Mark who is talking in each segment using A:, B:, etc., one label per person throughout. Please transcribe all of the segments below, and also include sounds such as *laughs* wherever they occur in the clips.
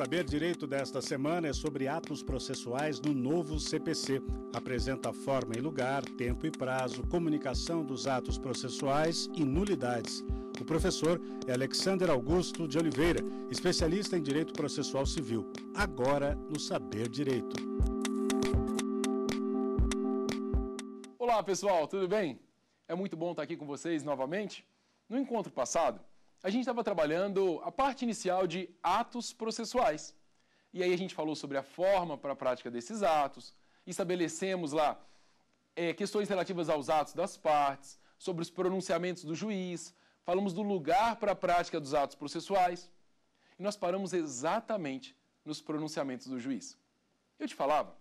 A: Saber Direito desta semana é sobre atos processuais no novo CPC. Apresenta forma e lugar, tempo e prazo, comunicação dos atos processuais e nulidades. O professor é Alexander Augusto de Oliveira, especialista em Direito Processual Civil, agora no Saber Direito. Olá pessoal, tudo bem? É muito bom estar aqui com vocês novamente. No encontro passado, a gente estava trabalhando a parte inicial de atos processuais. E aí a gente falou sobre a forma para a prática desses atos, estabelecemos lá é, questões relativas aos atos das partes, sobre os pronunciamentos do juiz, falamos do lugar para a prática dos atos processuais. E nós paramos exatamente nos pronunciamentos do juiz. Eu te falava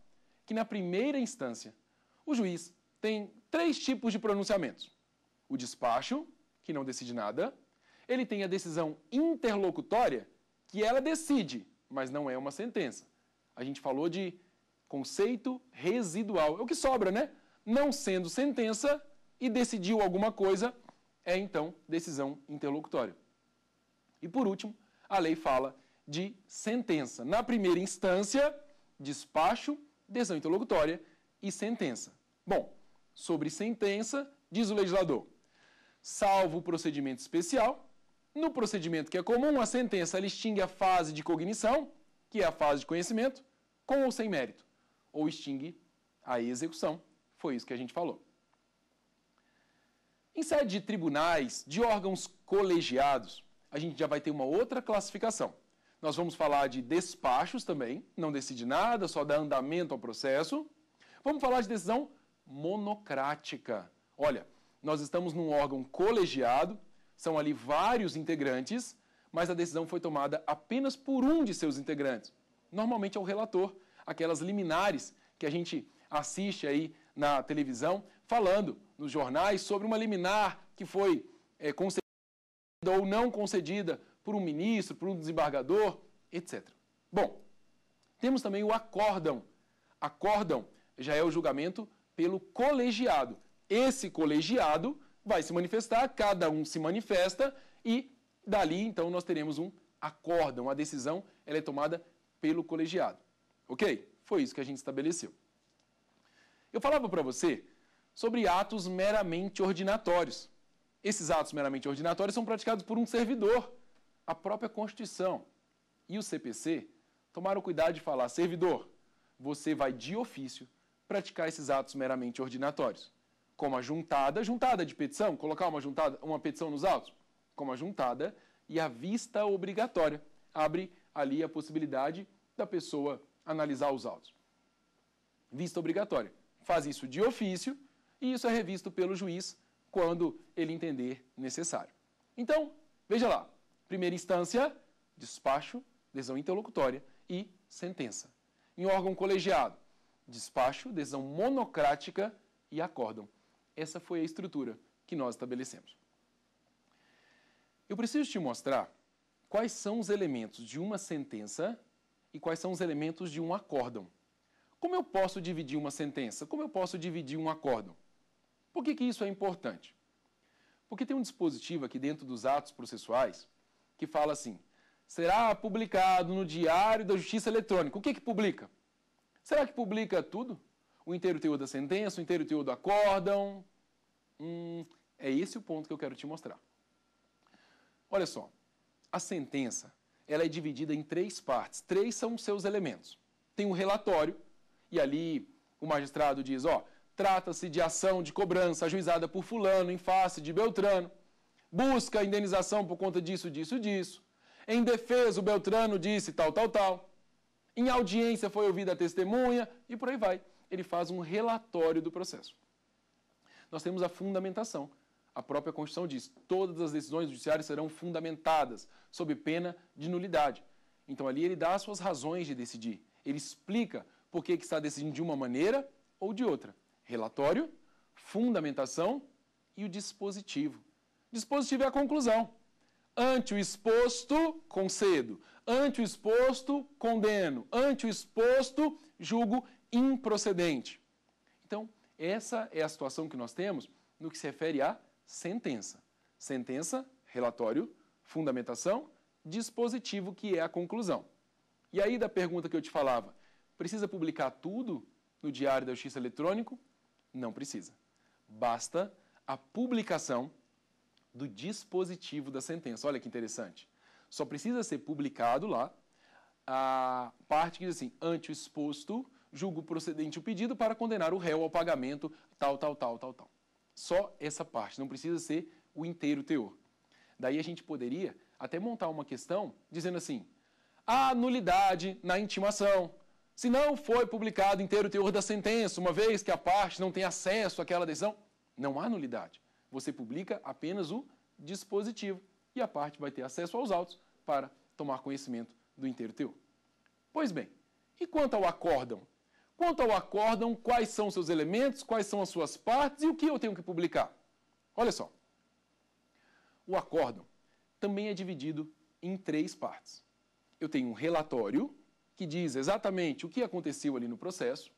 A: que na primeira instância, o juiz tem três tipos de pronunciamentos: o despacho, que não decide nada, ele tem a decisão interlocutória, que ela decide, mas não é uma sentença. A gente falou de conceito residual. É o que sobra, né? Não sendo sentença e decidiu alguma coisa, é então decisão interlocutória. E por último, a lei fala de sentença. Na primeira instância, despacho, decisão interlocutória e sentença. Bom, sobre sentença, diz o legislador, salvo procedimento especial, no procedimento que é comum, a sentença extingue a fase de cognição, que é a fase de conhecimento, com ou sem mérito, ou extingue a execução. Foi isso que a gente falou. Em sede de tribunais, de órgãos colegiados, a gente já vai ter uma outra classificação. Nós vamos falar de despachos também, não decide nada, só dá andamento ao processo. Vamos falar de decisão monocrática. Olha, nós estamos num órgão colegiado, são ali vários integrantes, mas a decisão foi tomada apenas por um de seus integrantes. Normalmente é o relator, aquelas liminares que a gente assiste aí na televisão, falando nos jornais sobre uma liminar que foi é, concedida ou não concedida por um ministro, por um desembargador, etc. Bom, temos também o acórdão. Acórdão já é o julgamento pelo colegiado. Esse colegiado vai se manifestar, cada um se manifesta e dali então nós teremos um acordo, uma decisão, ela é tomada pelo colegiado. OK? Foi isso que a gente estabeleceu. Eu falava para você sobre atos meramente ordinatórios. Esses atos meramente ordinatórios são praticados por um servidor, a própria Constituição. E o CPC tomaram cuidado de falar: servidor, você vai de ofício praticar esses atos meramente ordinatórios como a juntada, juntada de petição, colocar uma juntada, uma petição nos autos, como a juntada e a vista obrigatória. Abre ali a possibilidade da pessoa analisar os autos. Vista obrigatória. Faz isso de ofício e isso é revisto pelo juiz quando ele entender necessário. Então, veja lá. Primeira instância, despacho, decisão interlocutória e sentença. Em órgão colegiado, despacho, decisão monocrática e acórdão. Essa foi a estrutura que nós estabelecemos. Eu preciso te mostrar quais são os elementos de uma sentença e quais são os elementos de um acórdão. Como eu posso dividir uma sentença? Como eu posso dividir um acórdão? Por que, que isso é importante? Porque tem um dispositivo aqui dentro dos atos processuais que fala assim: será publicado no Diário da Justiça Eletrônica. O que, que publica? Será que publica tudo? o inteiro teor da sentença, o inteiro teor do acórdão. Hum, é esse o ponto que eu quero te mostrar. Olha só, a sentença ela é dividida em três partes. Três são os seus elementos. Tem o um relatório, e ali o magistrado diz, ó, trata-se de ação de cobrança ajuizada por fulano em face de Beltrano, busca indenização por conta disso, disso, disso. Em defesa, o Beltrano disse tal, tal, tal. Em audiência foi ouvida a testemunha e por aí vai ele faz um relatório do processo. Nós temos a fundamentação. A própria Constituição diz: todas as decisões judiciais serão fundamentadas, sob pena de nulidade. Então ali ele dá as suas razões de decidir. Ele explica por que, que está decidindo de uma maneira ou de outra. Relatório, fundamentação e o dispositivo. Dispositivo é a conclusão. Ante o exposto, concedo. Ante o exposto, condeno. Ante o exposto, julgo improcedente. Então, essa é a situação que nós temos no que se refere à sentença. Sentença, relatório, fundamentação, dispositivo, que é a conclusão. E aí, da pergunta que eu te falava, precisa publicar tudo no Diário da Justiça Eletrônico? Não precisa. Basta a publicação do dispositivo da sentença. Olha que interessante. Só precisa ser publicado lá a parte que diz assim: ante o exposto, julgo procedente o pedido para condenar o réu ao pagamento tal, tal, tal, tal, tal. Só essa parte, não precisa ser o inteiro teor. Daí a gente poderia até montar uma questão dizendo assim: a nulidade na intimação. Se não foi publicado inteiro o teor da sentença, uma vez que a parte não tem acesso àquela decisão, não há nulidade. Você publica apenas o dispositivo e a parte vai ter acesso aos autos para tomar conhecimento do inteiro teor. Pois bem, e quanto ao acórdão? Quanto ao acórdão, quais são seus elementos, quais são as suas partes e o que eu tenho que publicar? Olha só. O acórdão também é dividido em três partes. Eu tenho um relatório que diz exatamente o que aconteceu ali no processo.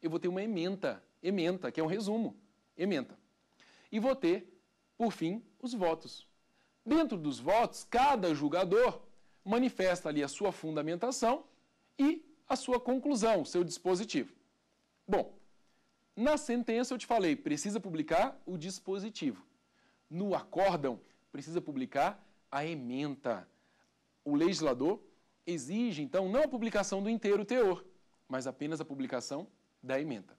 A: Eu vou ter uma ementa, ementa, que é um resumo, ementa. E vou ter, por fim, os votos. Dentro dos votos, cada julgador manifesta ali a sua fundamentação e a sua conclusão, seu dispositivo. Bom, na sentença eu te falei, precisa publicar o dispositivo. No acórdão, precisa publicar a ementa. O legislador exige, então, não a publicação do inteiro teor, mas apenas a publicação da ementa.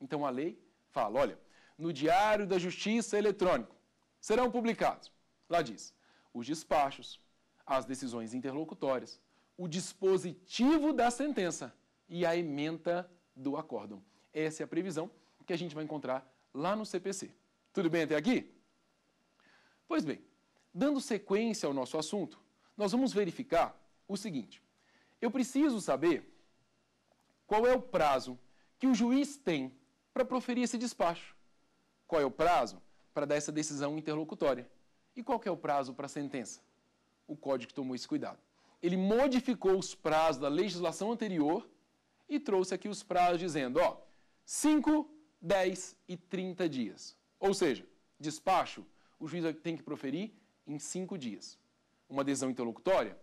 A: Então a lei fala: olha, no Diário da Justiça Eletrônico serão publicados, lá diz, os despachos, as decisões interlocutórias, o dispositivo da sentença e a ementa do acórdão. Essa é a previsão que a gente vai encontrar lá no CPC. Tudo bem até aqui? Pois bem, dando sequência ao nosso assunto, nós vamos verificar o seguinte: eu preciso saber qual é o prazo que o juiz tem para proferir esse despacho, qual é o prazo para dar essa decisão interlocutória e qual é o prazo para a sentença. O código tomou esse cuidado ele modificou os prazos da legislação anterior e trouxe aqui os prazos dizendo, ó, 5, 10 e 30 dias. Ou seja, despacho, o juiz tem que proferir em 5 dias. Uma adesão interlocutória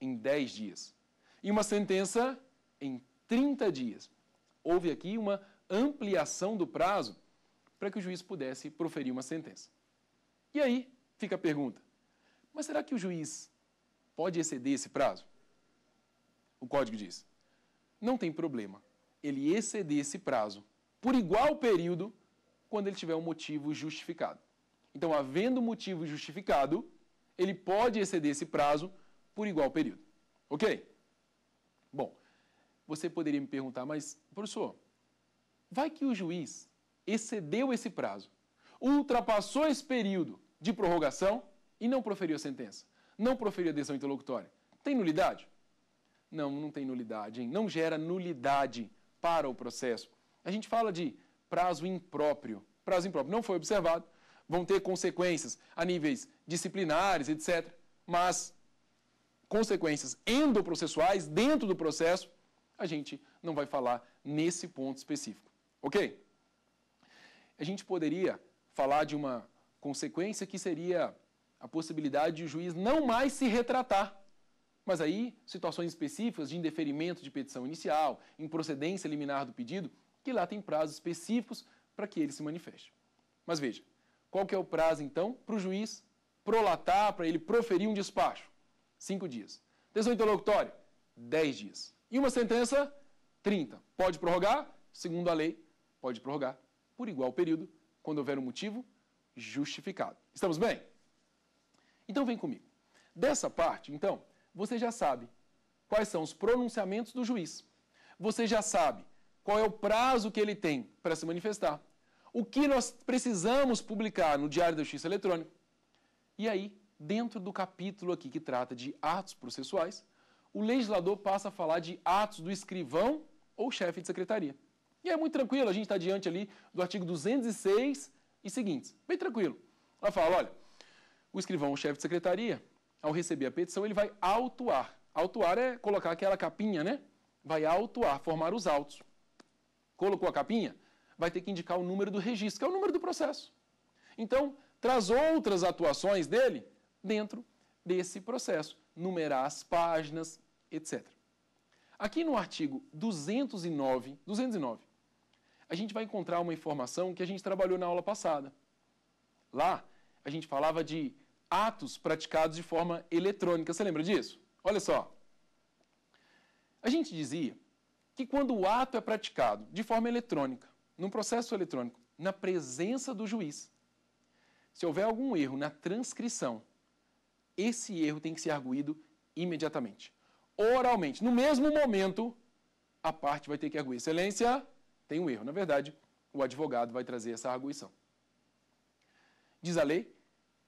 A: em 10 dias. E uma sentença em 30 dias. Houve aqui uma ampliação do prazo para que o juiz pudesse proferir uma sentença. E aí fica a pergunta: mas será que o juiz pode exceder esse prazo? O código diz: não tem problema ele exceder esse prazo por igual período quando ele tiver um motivo justificado. Então, havendo motivo justificado, ele pode exceder esse prazo por igual período. Ok? Bom, você poderia me perguntar, mas, professor, vai que o juiz excedeu esse prazo, ultrapassou esse período de prorrogação e não proferiu a sentença não proferir adesão interlocutória. Tem nulidade? Não, não tem nulidade, hein? não gera nulidade para o processo. A gente fala de prazo impróprio. Prazo impróprio não foi observado, vão ter consequências a níveis disciplinares, etc. Mas consequências endoprocessuais dentro do processo, a gente não vai falar nesse ponto específico. Ok? A gente poderia falar de uma consequência que seria a possibilidade de o juiz não mais se retratar. Mas aí, situações específicas de indeferimento de petição inicial, improcedência liminar do pedido, que lá tem prazos específicos para que ele se manifeste. Mas veja, qual que é o prazo então para o juiz prolatar, para ele proferir um despacho? Cinco dias. Decisão interlocutória? É Dez dias. E uma sentença? Trinta. Pode prorrogar? Segundo a lei, pode prorrogar por igual período, quando houver um motivo justificado. Estamos bem? Então vem comigo. Dessa parte, então, você já sabe quais são os pronunciamentos do juiz. Você já sabe qual é o prazo que ele tem para se manifestar. O que nós precisamos publicar no Diário da Justiça Eletrônico. E aí, dentro do capítulo aqui que trata de atos processuais, o legislador passa a falar de atos do escrivão ou chefe de secretaria. E é muito tranquilo, a gente está diante ali do artigo 206 e seguintes. Bem tranquilo. Ela fala, olha, o escrivão, o chefe de secretaria, ao receber a petição, ele vai autuar. Autuar é colocar aquela capinha, né? Vai autuar, formar os autos. Colocou a capinha, vai ter que indicar o número do registro, que é o número do processo. Então, traz outras atuações dele dentro desse processo, numerar as páginas, etc. Aqui no artigo 209, 209, a gente vai encontrar uma informação que a gente trabalhou na aula passada. Lá, a gente falava de atos praticados de forma eletrônica. Você lembra disso? Olha só. A gente dizia que quando o ato é praticado de forma eletrônica, num processo eletrônico, na presença do juiz, se houver algum erro na transcrição, esse erro tem que ser arguído imediatamente. Oralmente, no mesmo momento, a parte vai ter que arguir. Excelência, tem um erro. Na verdade, o advogado vai trazer essa arguição. Diz a lei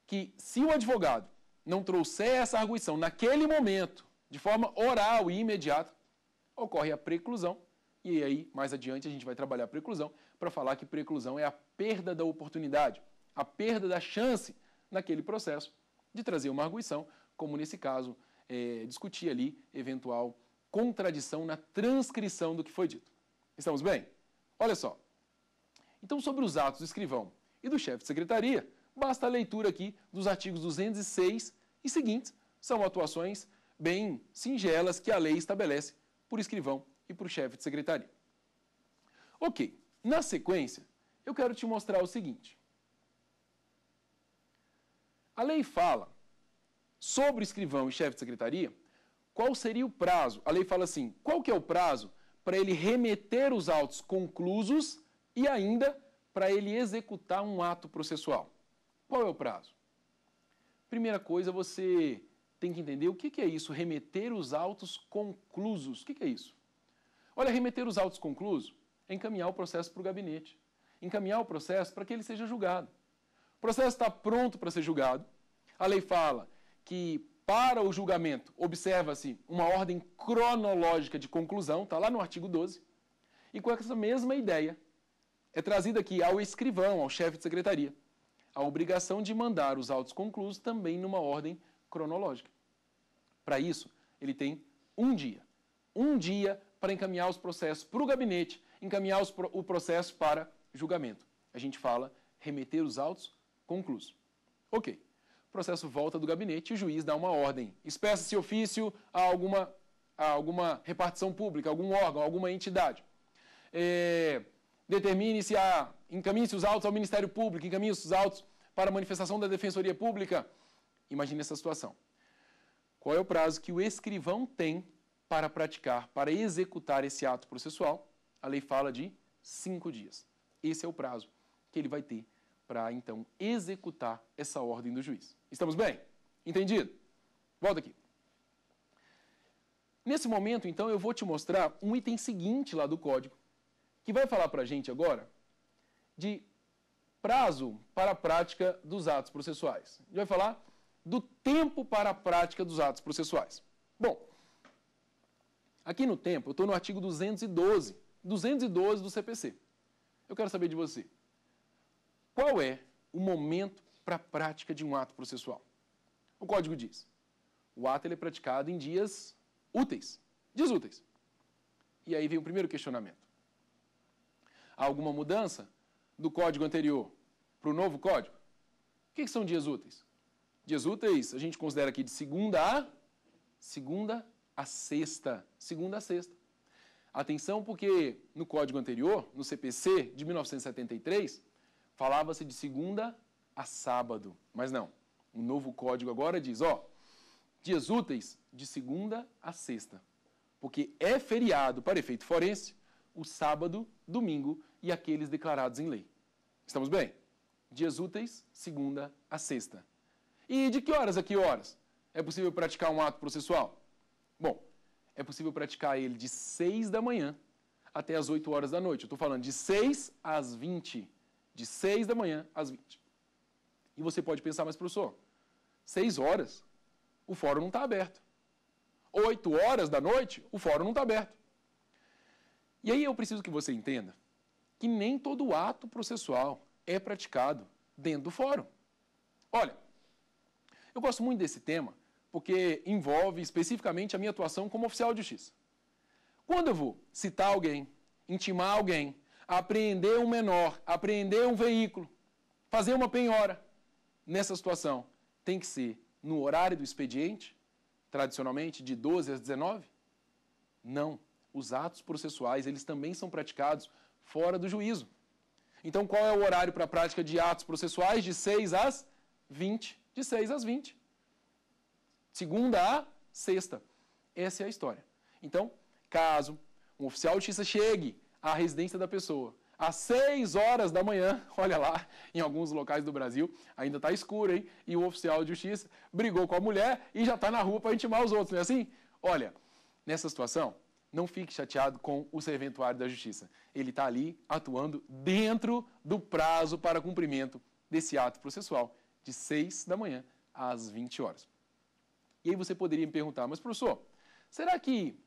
A: que se o advogado não trouxer essa arguição naquele momento, de forma oral e imediata, ocorre a preclusão. E aí, mais adiante, a gente vai trabalhar a preclusão para falar que preclusão é a perda da oportunidade, a perda da chance naquele processo de trazer uma arguição, como nesse caso, é, discutir ali eventual contradição na transcrição do que foi dito. Estamos bem? Olha só. Então, sobre os atos do escrivão e do chefe de secretaria, Basta a leitura aqui dos artigos 206 e seguintes. São atuações bem singelas que a lei estabelece por escrivão e por chefe de secretaria. Ok, na sequência, eu quero te mostrar o seguinte. A lei fala sobre escrivão e chefe de secretaria, qual seria o prazo? A lei fala assim, qual que é o prazo para ele remeter os autos conclusos e ainda para ele executar um ato processual? Qual é o prazo? Primeira coisa, você tem que entender o que é isso, remeter os autos conclusos. O que é isso? Olha, remeter os autos conclusos é encaminhar o processo para o gabinete, encaminhar o processo para que ele seja julgado. O processo está pronto para ser julgado. A lei fala que para o julgamento observa-se uma ordem cronológica de conclusão, está lá no artigo 12, e com essa mesma ideia é trazida aqui ao escrivão, ao chefe de secretaria a obrigação de mandar os autos conclusos também numa ordem cronológica. Para isso, ele tem um dia. Um dia para encaminhar os processos para o gabinete, encaminhar os, o processo para julgamento. A gente fala remeter os autos conclusos. Ok. O processo volta do gabinete e o juiz dá uma ordem. espeça se ofício a alguma, a alguma repartição pública, algum órgão, alguma entidade. É, determine-se a. encaminhe os autos ao Ministério Público, encaminhe os autos para a manifestação da Defensoria Pública. Imagine essa situação. Qual é o prazo que o escrivão tem para praticar, para executar esse ato processual? A lei fala de cinco dias. Esse é o prazo que ele vai ter para, então, executar essa ordem do juiz. Estamos bem? Entendido? Volta aqui. Nesse momento, então, eu vou te mostrar um item seguinte lá do código, que vai falar para a gente agora de prazo para a prática dos atos processuais. A gente vai falar do tempo para a prática dos atos processuais. Bom, aqui no tempo, eu estou no artigo 212, 212 do CPC. Eu quero saber de você, qual é o momento para a prática de um ato processual? O código diz, o ato ele é praticado em dias úteis, dias úteis. E aí vem o primeiro questionamento alguma mudança do código anterior para o novo código? O que, que são dias úteis? Dias úteis a gente considera aqui de segunda a segunda a sexta, segunda a sexta. Atenção porque no código anterior, no CPC de 1973, falava-se de segunda a sábado, mas não. O novo código agora diz, ó, dias úteis de segunda a sexta. Porque é feriado para efeito forense o sábado, domingo e aqueles declarados em lei. Estamos bem? Dias úteis, segunda a sexta. E de que horas a que horas é possível praticar um ato processual? Bom, é possível praticar ele de 6 da manhã até as 8 horas da noite. Eu estou falando de 6 às 20. De 6 da manhã às 20. E você pode pensar, mas professor, 6 horas, o fórum não está aberto. 8 horas da noite, o fórum não está aberto. E aí eu preciso que você entenda que nem todo ato processual é praticado dentro do fórum. Olha, eu gosto muito desse tema porque envolve especificamente a minha atuação como oficial de justiça. Quando eu vou citar alguém, intimar alguém, apreender um menor, apreender um veículo, fazer uma penhora nessa situação, tem que ser no horário do expediente, tradicionalmente de 12 às 19? Não. Os atos processuais, eles também são praticados fora do juízo. Então, qual é o horário para a prática de atos processuais? De 6 às 20. De 6 às 20. Segunda a sexta. Essa é a história. Então, caso um oficial de justiça chegue à residência da pessoa às 6 horas da manhã, *laughs* olha lá, em alguns locais do Brasil, ainda está escuro, hein? E o oficial de justiça brigou com a mulher e já está na rua para intimar os outros, não é assim? Olha, nessa situação, não fique chateado com o serventuário da justiça. Ele está ali atuando dentro do prazo para cumprimento desse ato processual, de 6 da manhã às 20 horas. E aí você poderia me perguntar, mas professor, será que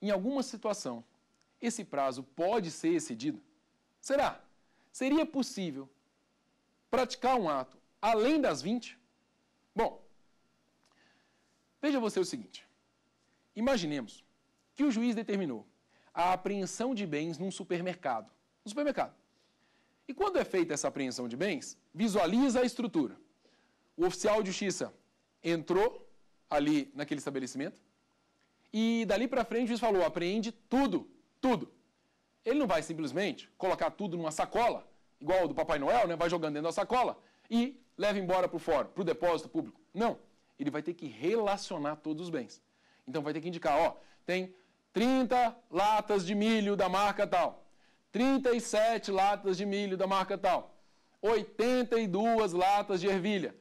A: em alguma situação esse prazo pode ser excedido? Será? Seria possível praticar um ato além das 20? Bom, veja você o seguinte: imaginemos que o juiz determinou a apreensão de bens num supermercado. No supermercado. E quando é feita essa apreensão de bens, visualiza a estrutura. O oficial de justiça entrou ali naquele estabelecimento e dali para frente o juiz falou: apreende tudo, tudo. Ele não vai simplesmente colocar tudo numa sacola, igual do Papai Noel, né? vai jogando dentro da sacola e leva embora para o fora, para o depósito público. Não. Ele vai ter que relacionar todos os bens. Então vai ter que indicar: ó, tem 30 latas de milho da marca tal, 37 latas de milho da marca tal, 82 latas de ervilha,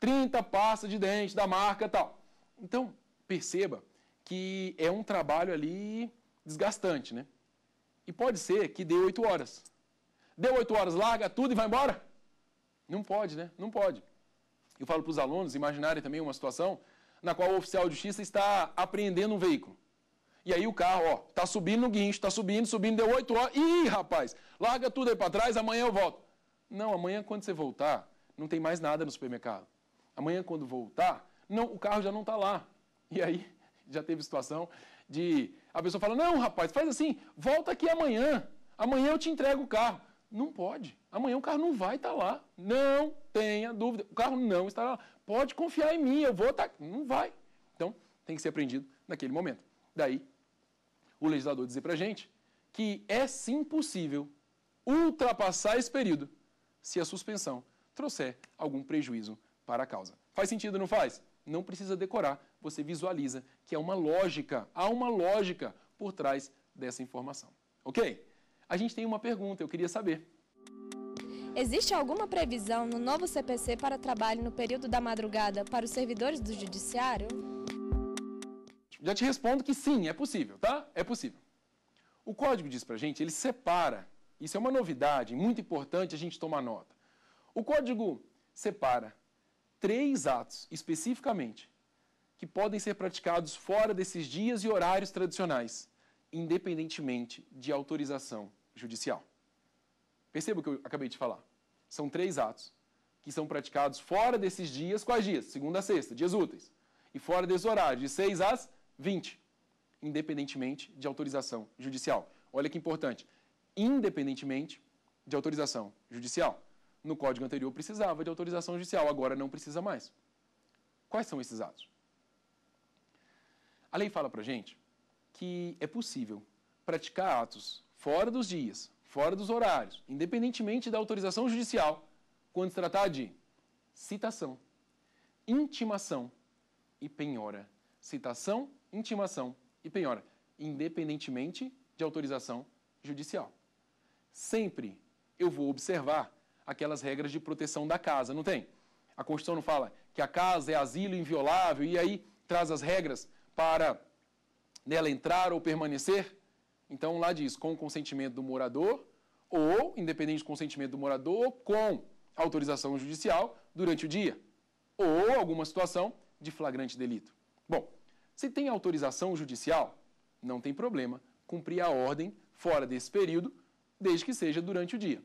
A: 30 pasta de dente da marca tal. Então, perceba que é um trabalho ali desgastante, né? E pode ser que dê 8 horas. Deu 8 horas, larga tudo e vai embora? Não pode, né? Não pode. Eu falo para os alunos imaginarem também uma situação na qual o oficial de justiça está apreendendo um veículo. E aí o carro, ó, tá subindo no guincho, tá subindo, subindo, deu 8 horas. Ih, rapaz, larga tudo aí para trás, amanhã eu volto. Não, amanhã quando você voltar, não tem mais nada no supermercado. Amanhã quando voltar, não, o carro já não tá lá. E aí *laughs* já teve situação de a pessoa fala: "Não, rapaz, faz assim, volta aqui amanhã. Amanhã eu te entrego o carro". Não pode. Amanhã o carro não vai estar tá lá. Não tenha dúvida. O carro não estará lá. Pode confiar em mim, eu vou estar. Tá... Não vai. Então, tem que ser aprendido naquele momento. Daí o legislador dizer para a gente que é sim possível ultrapassar esse período se a suspensão trouxer algum prejuízo para a causa. Faz sentido, não faz? Não precisa decorar, você visualiza que é uma lógica, há uma lógica por trás dessa informação. Ok? A gente tem uma pergunta, eu queria saber. Existe alguma previsão no novo CPC para trabalho no período da madrugada para os servidores do Judiciário? Já te respondo que sim, é possível, tá? É possível. O código diz para gente, ele separa. Isso é uma novidade, muito importante a gente tomar nota. O código separa três atos especificamente que podem ser praticados fora desses dias e horários tradicionais, independentemente de autorização judicial. Perceba o que eu acabei de falar. São três atos que são praticados fora desses dias, quais dias? Segunda a sexta, dias úteis. E fora desse horário, de seis às 20, independentemente de autorização judicial. Olha que importante, independentemente de autorização judicial. No código anterior precisava de autorização judicial, agora não precisa mais. Quais são esses atos? A lei fala para gente que é possível praticar atos fora dos dias, fora dos horários, independentemente da autorização judicial, quando se tratar de citação, intimação e penhora. Citação, intimação e penhora, independentemente de autorização judicial. Sempre eu vou observar aquelas regras de proteção da casa, não tem? A Constituição não fala que a casa é asilo inviolável e aí traz as regras para nela entrar ou permanecer? Então lá diz com o consentimento do morador ou, independente do consentimento do morador, com autorização judicial durante o dia ou alguma situação de flagrante delito. Bom, se tem autorização judicial, não tem problema cumprir a ordem fora desse período, desde que seja durante o dia.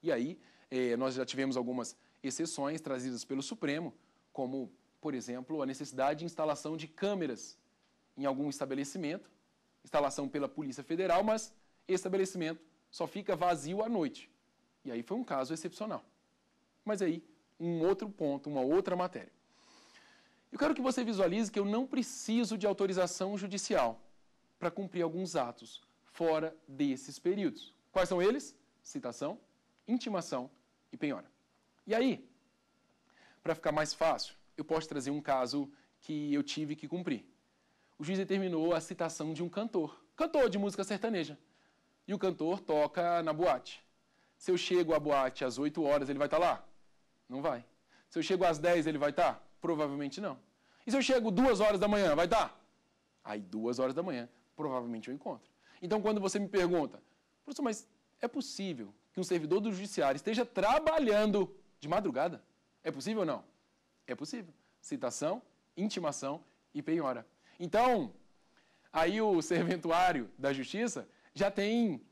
A: E aí, é, nós já tivemos algumas exceções trazidas pelo Supremo, como, por exemplo, a necessidade de instalação de câmeras em algum estabelecimento, instalação pela Polícia Federal, mas estabelecimento só fica vazio à noite. E aí foi um caso excepcional. Mas aí, um outro ponto, uma outra matéria. Eu quero que você visualize que eu não preciso de autorização judicial para cumprir alguns atos fora desses períodos. Quais são eles? Citação, intimação e penhora. E aí, para ficar mais fácil, eu posso trazer um caso que eu tive que cumprir. O juiz determinou a citação de um cantor, cantor de música sertaneja. E o cantor toca na boate. Se eu chego à boate às 8 horas, ele vai estar tá lá? Não vai. Se eu chego às 10, ele vai estar? Tá? Provavelmente não. E se eu chego duas horas da manhã, vai dar? Aí duas horas da manhã, provavelmente eu encontro. Então, quando você me pergunta, professor, mas é possível que um servidor do judiciário esteja trabalhando de madrugada? É possível ou não? É possível. Citação, intimação e penhora. Então, aí o serventuário da justiça já tem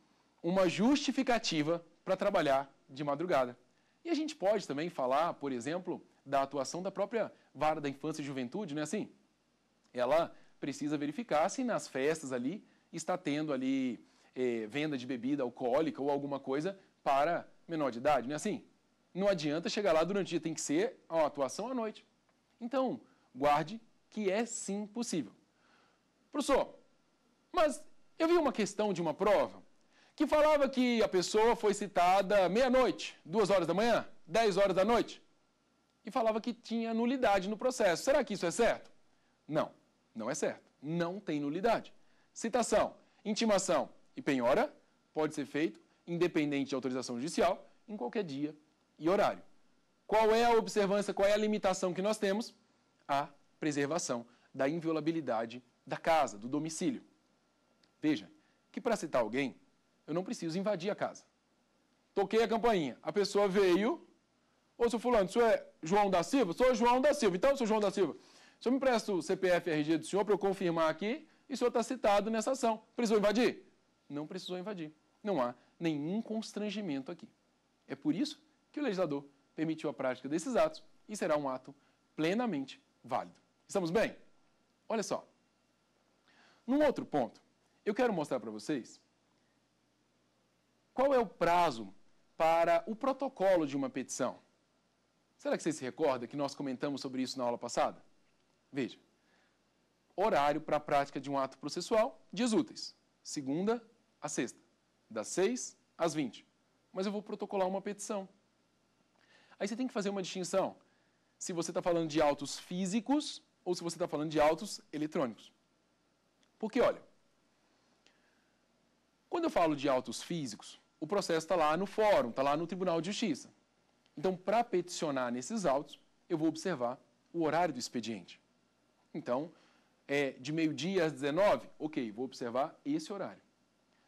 A: uma justificativa para trabalhar de madrugada. E a gente pode também falar, por exemplo, da atuação da própria vara da infância e juventude, né? Assim, ela precisa verificar se nas festas ali está tendo ali eh, venda de bebida alcoólica ou alguma coisa para menor de idade, né? Assim, não adianta chegar lá durante o dia, tem que ser a atuação à noite. Então, guarde que é sim possível. Professor, mas eu vi uma questão de uma prova que falava que a pessoa foi citada meia-noite, duas horas da manhã, dez horas da noite e falava que tinha nulidade no processo. Será que isso é certo? Não, não é certo. Não tem nulidade. Citação, intimação e penhora pode ser feito, independente de autorização judicial, em qualquer dia e horário. Qual é a observância, qual é a limitação que nós temos? A preservação da inviolabilidade da casa, do domicílio. Veja, que para citar alguém, eu não preciso invadir a casa. Toquei a campainha, a pessoa veio, Ô, seu fulano, o senhor é João da Silva? Sou João da Silva. Então, seu João da Silva, o senhor me presta o CPF RG do senhor para eu confirmar aqui e o senhor está citado nessa ação. Precisou invadir? Não precisou invadir. Não há nenhum constrangimento aqui. É por isso que o legislador permitiu a prática desses atos e será um ato plenamente válido. Estamos bem? Olha só. Num outro ponto, eu quero mostrar para vocês qual é o prazo para o protocolo de uma petição. Será que você se recorda que nós comentamos sobre isso na aula passada? Veja. Horário para a prática de um ato processual, dias úteis. Segunda a sexta, das 6 às 20. Mas eu vou protocolar uma petição. Aí você tem que fazer uma distinção se você está falando de autos físicos ou se você está falando de autos eletrônicos. Porque, olha, quando eu falo de autos físicos, o processo está lá no fórum, está lá no Tribunal de Justiça. Então, para peticionar nesses autos, eu vou observar o horário do expediente. Então, é de meio-dia às 19, ok, vou observar esse horário.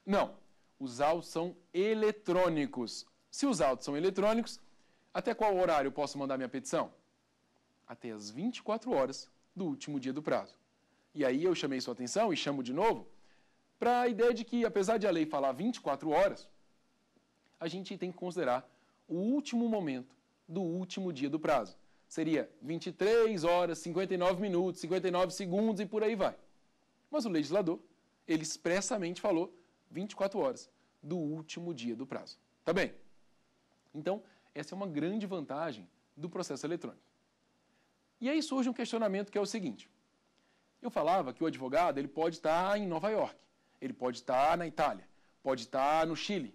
A: Não, os autos são eletrônicos. Se os autos são eletrônicos, até qual horário eu posso mandar minha petição? Até as 24 horas do último dia do prazo. E aí eu chamei sua atenção e chamo de novo para a ideia de que, apesar de a lei falar 24 horas, a gente tem que considerar o último momento do último dia do prazo. Seria 23 horas, 59 minutos, 59 segundos e por aí vai. Mas o legislador, ele expressamente falou 24 horas do último dia do prazo. Tá bem? Então, essa é uma grande vantagem do processo eletrônico. E aí surge um questionamento que é o seguinte: eu falava que o advogado ele pode estar em Nova York, ele pode estar na Itália, pode estar no Chile,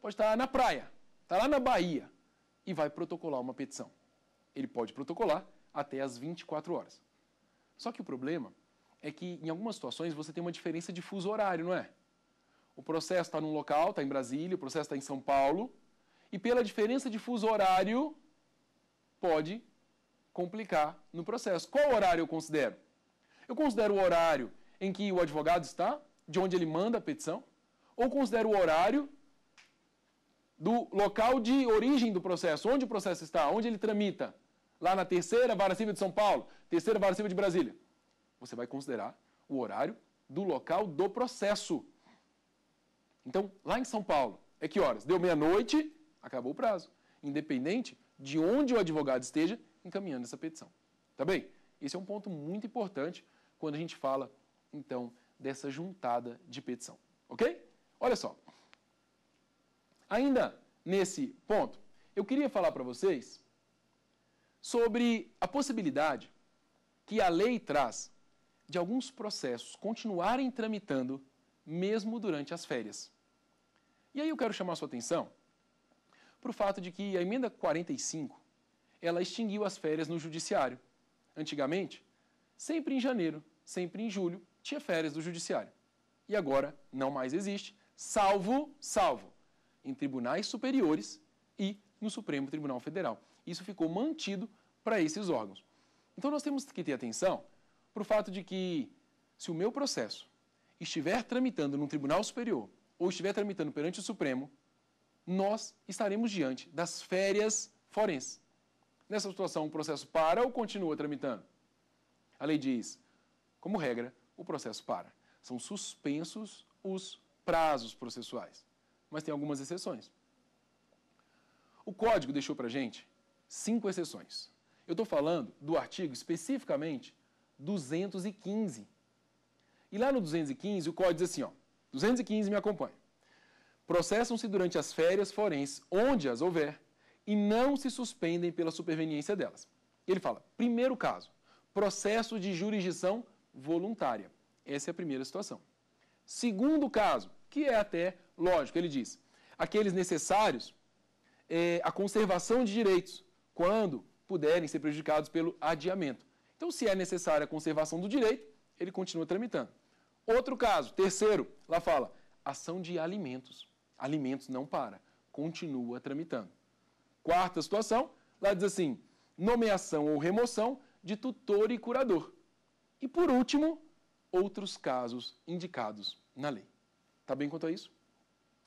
A: pode estar na praia está lá na Bahia e vai protocolar uma petição. Ele pode protocolar até as 24 horas. Só que o problema é que em algumas situações você tem uma diferença de fuso horário, não é? O processo está num local, está em Brasília, o processo está em São Paulo, e pela diferença de fuso horário pode complicar no processo. Qual horário eu considero? Eu considero o horário em que o advogado está, de onde ele manda a petição, ou considero o horário do local de origem do processo, onde o processo está, onde ele tramita, lá na terceira vara civil de São Paulo, terceira vara civil de Brasília, você vai considerar o horário do local do processo. Então, lá em São Paulo, é que horas? Deu meia-noite, acabou o prazo. Independente de onde o advogado esteja encaminhando essa petição. Tá bem? Esse é um ponto muito importante quando a gente fala, então, dessa juntada de petição. Ok? Olha só, Ainda nesse ponto, eu queria falar para vocês sobre a possibilidade que a lei traz de alguns processos continuarem tramitando mesmo durante as férias. E aí eu quero chamar sua atenção para o fato de que a emenda 45 ela extinguiu as férias no judiciário. Antigamente, sempre em janeiro, sempre em julho, tinha férias do judiciário. E agora não mais existe, salvo, salvo em tribunais superiores e no Supremo Tribunal Federal. Isso ficou mantido para esses órgãos. Então nós temos que ter atenção para o fato de que, se o meu processo estiver tramitando num tribunal superior ou estiver tramitando perante o Supremo, nós estaremos diante das férias forenses. Nessa situação, o processo para ou continua tramitando? A lei diz, como regra, o processo para. São suspensos os prazos processuais mas tem algumas exceções. O código deixou para gente cinco exceções. Eu estou falando do artigo especificamente 215. E lá no 215, o código diz assim, ó, 215 me acompanha. Processam-se durante as férias forenses, onde as houver, e não se suspendem pela superveniência delas. Ele fala, primeiro caso, processo de jurisdição voluntária. Essa é a primeira situação. Segundo caso, que é até Lógico, ele diz: aqueles necessários é, a conservação de direitos, quando puderem ser prejudicados pelo adiamento. Então, se é necessária a conservação do direito, ele continua tramitando. Outro caso, terceiro, lá fala: ação de alimentos. Alimentos não para, continua tramitando. Quarta situação, lá diz assim: nomeação ou remoção de tutor e curador. E por último, outros casos indicados na lei. Tá bem quanto a isso?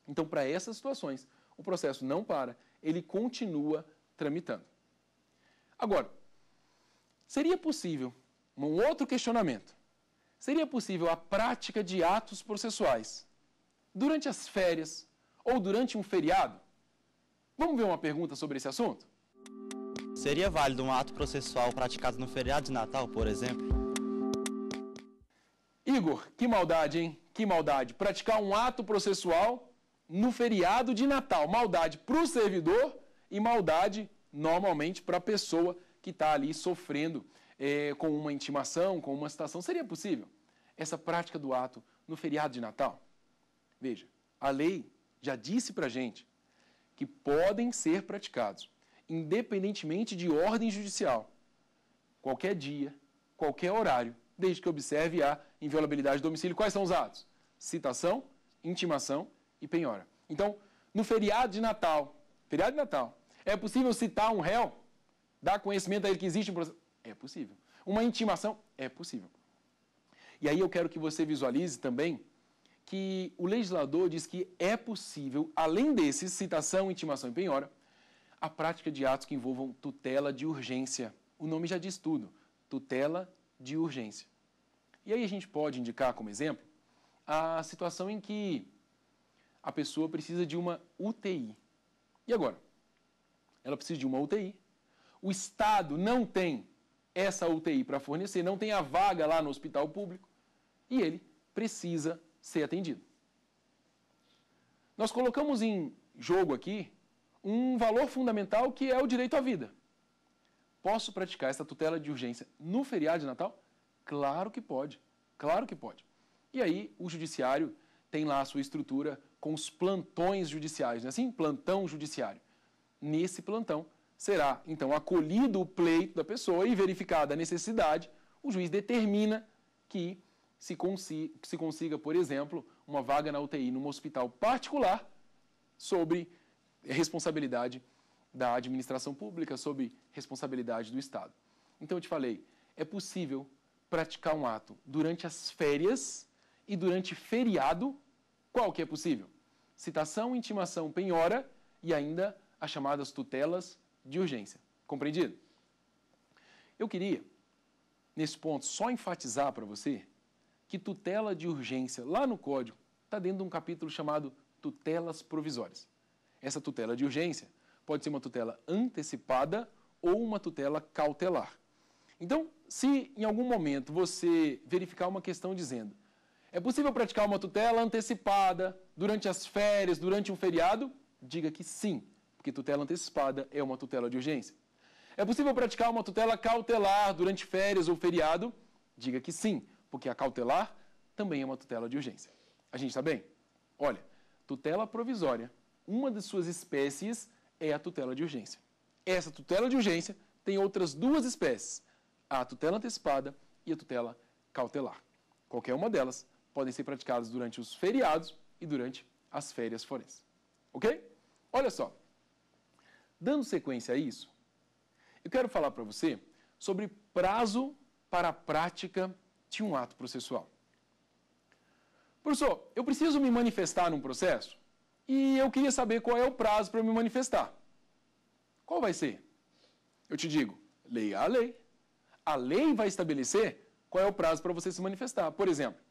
A: Então, para essas situações, o processo não para, ele continua tramitando. Agora, seria possível um outro questionamento. Seria possível a prática de atos processuais durante as férias ou durante um feriado? Vamos ver uma pergunta sobre esse assunto? Seria válido um ato processual praticado no feriado de Natal, por exemplo? Igor, que maldade, hein? Que maldade. Praticar um ato processual no feriado de Natal. Maldade para o servidor e maldade, normalmente, para a pessoa que está ali sofrendo é, com uma intimação, com uma citação. Seria possível essa prática do ato no feriado de Natal? Veja, a lei já disse para a gente que podem ser praticados, independentemente de ordem judicial, qualquer dia, qualquer horário, desde que observe a inviolabilidade do domicílio. Quais são os atos? Citação, intimação e penhora. Então, no feriado de Natal, feriado de Natal, é possível citar um réu, dar conhecimento a ele que existe um processo? É possível. Uma intimação? É possível. E aí eu quero que você visualize também que o legislador diz que é possível, além desses, citação, intimação e penhora, a prática de atos que envolvam tutela de urgência. O nome já diz tudo: tutela de urgência. E aí a gente pode indicar como exemplo a situação em que a pessoa precisa de uma UTI. E agora? Ela precisa de uma UTI. O Estado não tem essa UTI para fornecer, não tem a vaga lá no hospital público e ele precisa ser atendido. Nós colocamos em jogo aqui um valor fundamental que é o direito à vida. Posso praticar essa tutela de urgência no feriado de Natal? Claro que pode. Claro que pode. E aí o judiciário tem lá a sua estrutura com os plantões judiciais, não é assim? Plantão judiciário. Nesse plantão será, então, acolhido o pleito da pessoa e verificada a necessidade, o juiz determina que se, consiga, que se consiga, por exemplo, uma vaga na UTI num hospital particular sobre responsabilidade da administração pública, sobre responsabilidade do Estado. Então, eu te falei, é possível praticar um ato durante as férias e durante feriado qual que é possível? Citação, intimação, penhora e ainda as chamadas tutelas de urgência. Compreendido? Eu queria, nesse ponto, só enfatizar para você que tutela de urgência lá no código está dentro de um capítulo chamado tutelas provisórias. Essa tutela de urgência pode ser uma tutela antecipada ou uma tutela cautelar. Então, se em algum momento você verificar uma questão dizendo é possível praticar uma tutela antecipada durante as férias, durante um feriado? Diga que sim, porque tutela antecipada é uma tutela de urgência. É possível praticar uma tutela cautelar durante férias ou feriado? Diga que sim, porque a cautelar também é uma tutela de urgência. A gente está bem? Olha, tutela provisória, uma de suas espécies é a tutela de urgência. Essa tutela de urgência tem outras duas espécies, a tutela antecipada e a tutela cautelar. Qualquer uma delas podem ser praticadas durante os feriados e durante as férias forenses. Ok? Olha só. Dando sequência a isso, eu quero falar para você sobre prazo para a prática de um ato processual. Professor, eu preciso me manifestar num processo e eu queria saber qual é o prazo para me manifestar. Qual vai ser? Eu te digo, leia a lei. A lei vai estabelecer qual é o prazo para você se manifestar. Por exemplo,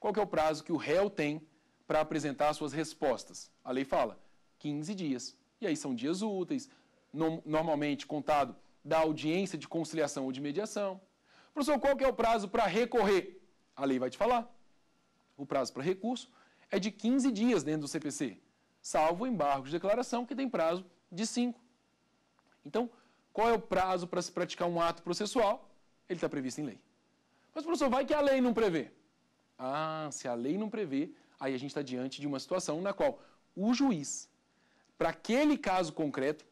A: qual é o prazo que o réu tem para apresentar suas respostas? A lei fala 15 dias. E aí são dias úteis, no, normalmente contado da audiência de conciliação ou de mediação. Professor, qual é o prazo para recorrer? A lei vai te falar. O prazo para recurso é de 15 dias dentro do CPC, salvo embargo de declaração, que tem prazo de 5. Então, qual é o prazo para se praticar um ato processual? Ele está previsto em lei. Mas, professor, vai que a lei não prevê. Ah, se a lei não prevê, aí a gente está diante de uma situação na qual o juiz, para aquele caso concreto,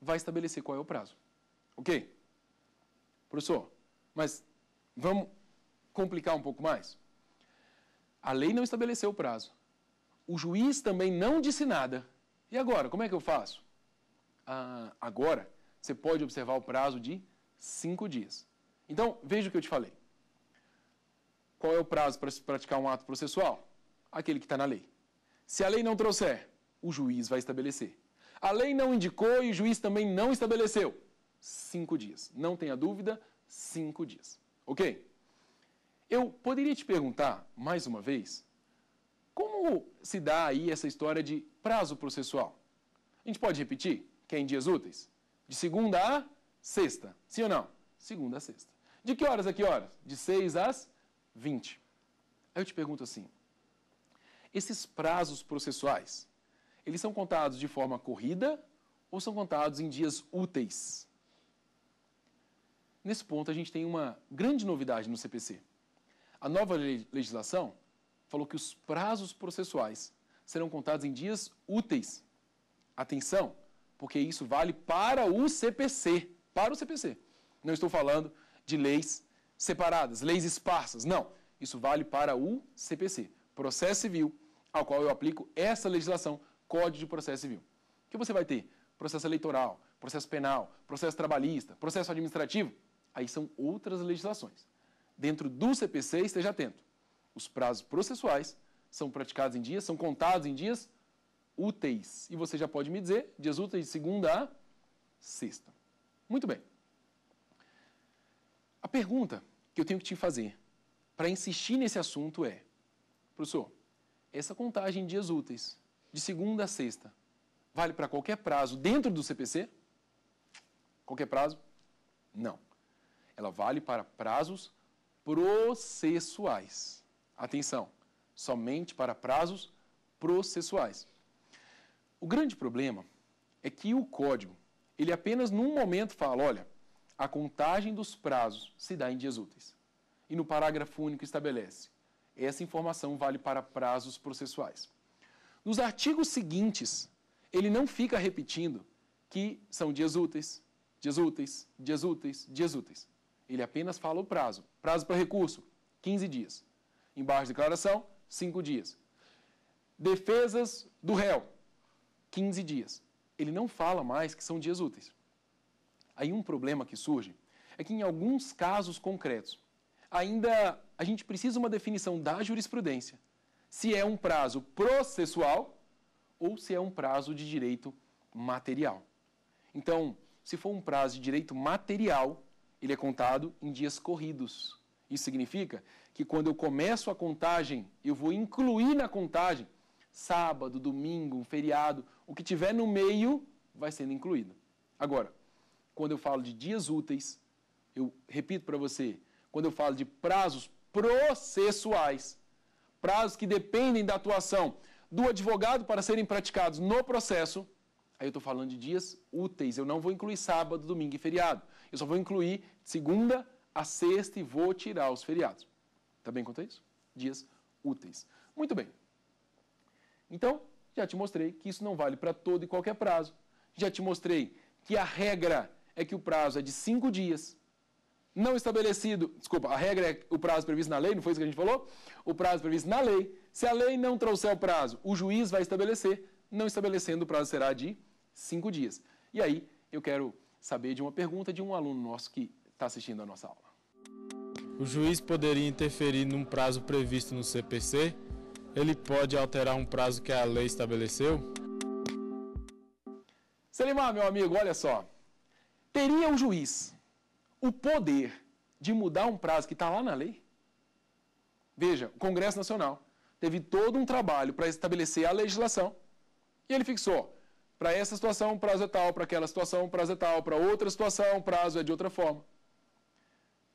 A: vai estabelecer qual é o prazo. Ok? Professor, mas vamos complicar um pouco mais? A lei não estabeleceu o prazo. O juiz também não disse nada. E agora, como é que eu faço? Ah, agora, você pode observar o prazo de cinco dias. Então, veja o que eu te falei. Qual é o prazo para se praticar um ato processual? Aquele que está na lei. Se a lei não trouxer, o juiz vai estabelecer. A lei não indicou e o juiz também não estabeleceu. Cinco dias. Não tenha dúvida, cinco dias. Ok? Eu poderia te perguntar, mais uma vez, como se dá aí essa história de prazo processual? A gente pode repetir, que é em dias úteis? De segunda a sexta, sim ou não? Segunda a sexta. De que horas a que horas? De seis às 20. Aí eu te pergunto assim: esses prazos processuais, eles são contados de forma corrida ou são contados em dias úteis? Nesse ponto, a gente tem uma grande novidade no CPC. A nova legislação falou que os prazos processuais serão contados em dias úteis. Atenção, porque isso vale para o CPC. Para o CPC. Não estou falando de leis separadas, leis esparsas. Não. Isso vale para o CPC, Processo Civil, ao qual eu aplico essa legislação, Código de Processo Civil. O Que você vai ter processo eleitoral, processo penal, processo trabalhista, processo administrativo. Aí são outras legislações. Dentro do CPC, esteja atento. Os prazos processuais são praticados em dias, são contados em dias úteis. E você já pode me dizer, dias úteis de segunda a sexta. Muito bem. A pergunta que eu tenho que te fazer para insistir nesse assunto é, professor, essa contagem de dias úteis, de segunda a sexta, vale para qualquer prazo dentro do CPC? Qualquer prazo? Não. Ela vale para prazos processuais. Atenção, somente para prazos processuais. O grande problema é que o código, ele apenas num momento fala, olha, a contagem dos prazos se dá em dias úteis. E no parágrafo único estabelece: essa informação vale para prazos processuais. Nos artigos seguintes, ele não fica repetindo que são dias úteis, dias úteis, dias úteis, dias úteis. Ele apenas fala o prazo. Prazo para recurso: 15 dias. Embaixo de declaração: 5 dias. Defesas do réu: 15 dias. Ele não fala mais que são dias úteis. Aí um problema que surge é que em alguns casos concretos, ainda a gente precisa uma definição da jurisprudência se é um prazo processual ou se é um prazo de direito material. Então, se for um prazo de direito material, ele é contado em dias corridos. Isso significa que quando eu começo a contagem, eu vou incluir na contagem sábado, domingo, um feriado, o que tiver no meio vai sendo incluído. Agora, quando eu falo de dias úteis, eu repito para você, quando eu falo de prazos processuais, prazos que dependem da atuação do advogado para serem praticados no processo, aí eu estou falando de dias úteis. Eu não vou incluir sábado, domingo e feriado. Eu só vou incluir segunda a sexta e vou tirar os feriados. Tá bem quanto a isso? Dias úteis. Muito bem. Então, já te mostrei que isso não vale para todo e qualquer prazo. Já te mostrei que a regra é que o prazo é de cinco dias. Não estabelecido, desculpa, a regra é o prazo previsto na lei, não foi isso que a gente falou? O prazo previsto na lei. Se a lei não trouxer o prazo, o juiz vai estabelecer. Não estabelecendo, o prazo será de cinco dias. E aí, eu quero saber de uma pergunta de um aluno nosso que está assistindo a nossa aula. O juiz poderia interferir num prazo previsto no CPC? Ele pode alterar um prazo que a lei estabeleceu? Selimar, meu amigo, olha só. Teria o juiz o poder de mudar um prazo que está lá na lei? Veja, o Congresso Nacional teve todo um trabalho para estabelecer a legislação e ele fixou: para essa situação, o prazo é tal, para aquela situação, o prazo é tal, para outra situação, o prazo é de outra forma.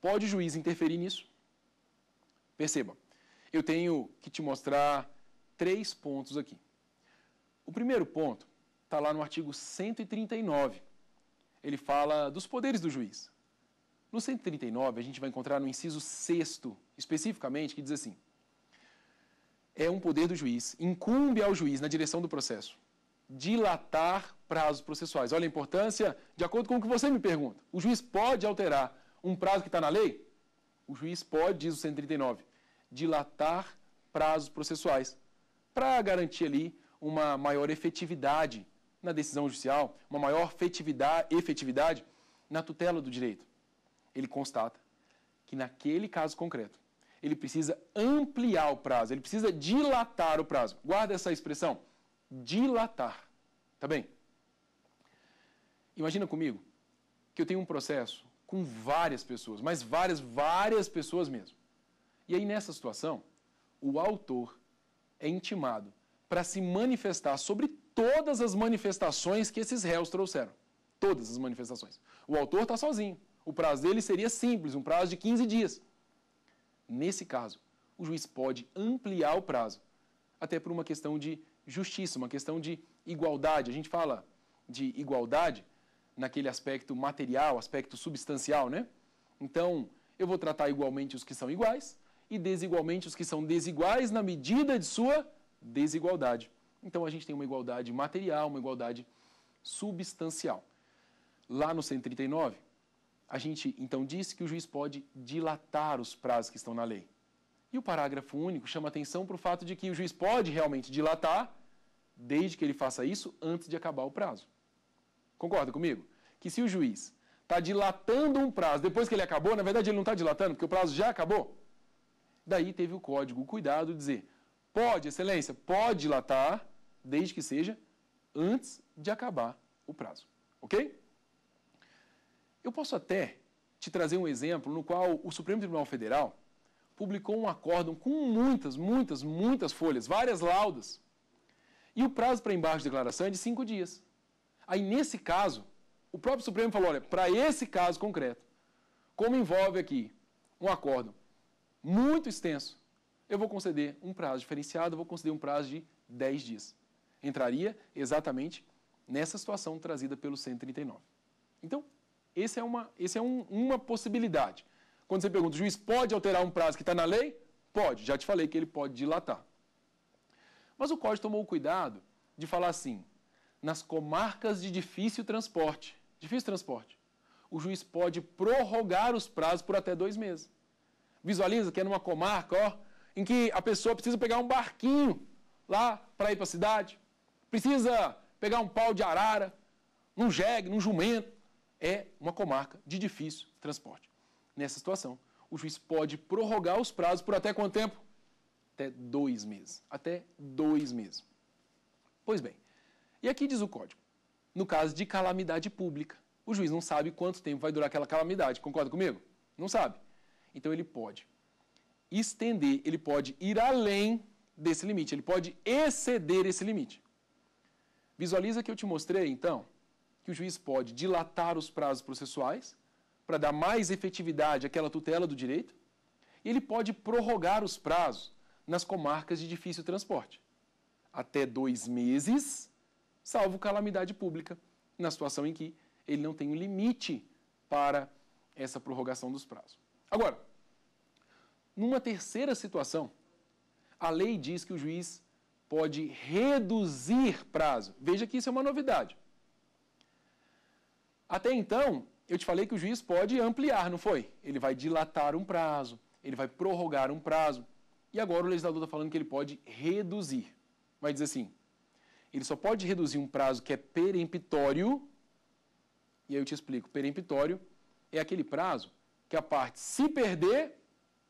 A: Pode o juiz interferir nisso? Perceba, eu tenho que te mostrar três pontos aqui. O primeiro ponto está lá no artigo 139 ele fala dos poderes do juiz. No 139, a gente vai encontrar no inciso 6, especificamente, que diz assim: é um poder do juiz, incumbe ao juiz, na direção do processo, dilatar prazos processuais. Olha a importância, de acordo com o que você me pergunta. O juiz pode alterar um prazo que está na lei? O juiz pode, diz o 139, dilatar prazos processuais para garantir ali uma maior efetividade na decisão judicial, uma maior efetividade na tutela do direito. Ele constata que naquele caso concreto, ele precisa ampliar o prazo, ele precisa dilatar o prazo. Guarda essa expressão, dilatar. Tá bem? Imagina comigo que eu tenho um processo com várias pessoas, mas várias, várias pessoas mesmo. E aí nessa situação, o autor é intimado para se manifestar sobre todas as manifestações que esses réus trouxeram. Todas as manifestações. O autor está sozinho. O prazo dele seria simples, um prazo de 15 dias. Nesse caso, o juiz pode ampliar o prazo, até por uma questão de justiça, uma questão de igualdade. A gente fala de igualdade naquele aspecto material, aspecto substancial, né? Então, eu vou tratar igualmente os que são iguais e desigualmente os que são desiguais na medida de sua desigualdade. Então a gente tem uma igualdade material, uma igualdade substancial. Lá no 139, a gente então disse que o juiz pode dilatar os prazos que estão na lei. E o parágrafo único chama atenção para o fato de que o juiz pode realmente dilatar, desde que ele faça isso antes de acabar o prazo. Concorda comigo? Que se o juiz está dilatando um prazo depois que ele acabou, na verdade ele não está dilatando, porque o prazo já acabou. Daí teve o código, o cuidado de dizer: pode, excelência, pode dilatar, desde que seja antes de acabar o prazo, ok? Eu posso até te trazer um exemplo no qual o Supremo Tribunal Federal publicou um acórdão com muitas, muitas, muitas folhas, várias laudas, e o prazo para embargo de declaração é de cinco dias. Aí, nesse caso, o próprio Supremo falou: olha, para esse caso concreto, como envolve aqui um acórdão muito extenso, eu vou conceder um prazo diferenciado, eu vou conceder um prazo de 10 dias entraria exatamente nessa situação trazida pelo 139. Então, essa é uma, esse é um, uma possibilidade. Quando você pergunta, o juiz pode alterar um prazo que está na lei? Pode, já te falei que ele pode dilatar. Mas o Código tomou o cuidado de falar assim, nas comarcas de difícil transporte, difícil transporte, o juiz pode prorrogar os prazos por até dois meses. Visualiza que é numa comarca, ó, em que a pessoa precisa pegar um barquinho lá para ir para a cidade, precisa pegar um pau de arara, num jegue, num jumento. É uma comarca de difícil transporte. Nessa situação, o juiz pode prorrogar os prazos por até quanto tempo? Até dois meses. Até dois meses. Pois bem, e aqui diz o código: no caso de calamidade pública, o juiz não sabe quanto tempo vai durar aquela calamidade. Concorda comigo? Não sabe. Então ele pode estender, ele pode ir além desse limite, ele pode exceder esse limite. Visualiza que eu te mostrei, então, que o juiz pode dilatar os prazos processuais para dar mais efetividade àquela tutela do direito, e ele pode prorrogar os prazos nas comarcas de difícil transporte. Até dois meses, salvo calamidade pública, na situação em que ele não tem um limite para essa prorrogação dos prazos. Agora, numa terceira situação, a lei diz que o juiz pode reduzir prazo. Veja que isso é uma novidade. Até então, eu te falei que o juiz pode ampliar, não foi? Ele vai dilatar um prazo, ele vai prorrogar um prazo. E agora o legislador está falando que ele pode reduzir. Vai dizer assim: ele só pode reduzir um prazo que é peremptório. E aí eu te explico: peremptório é aquele prazo que a parte, se perder,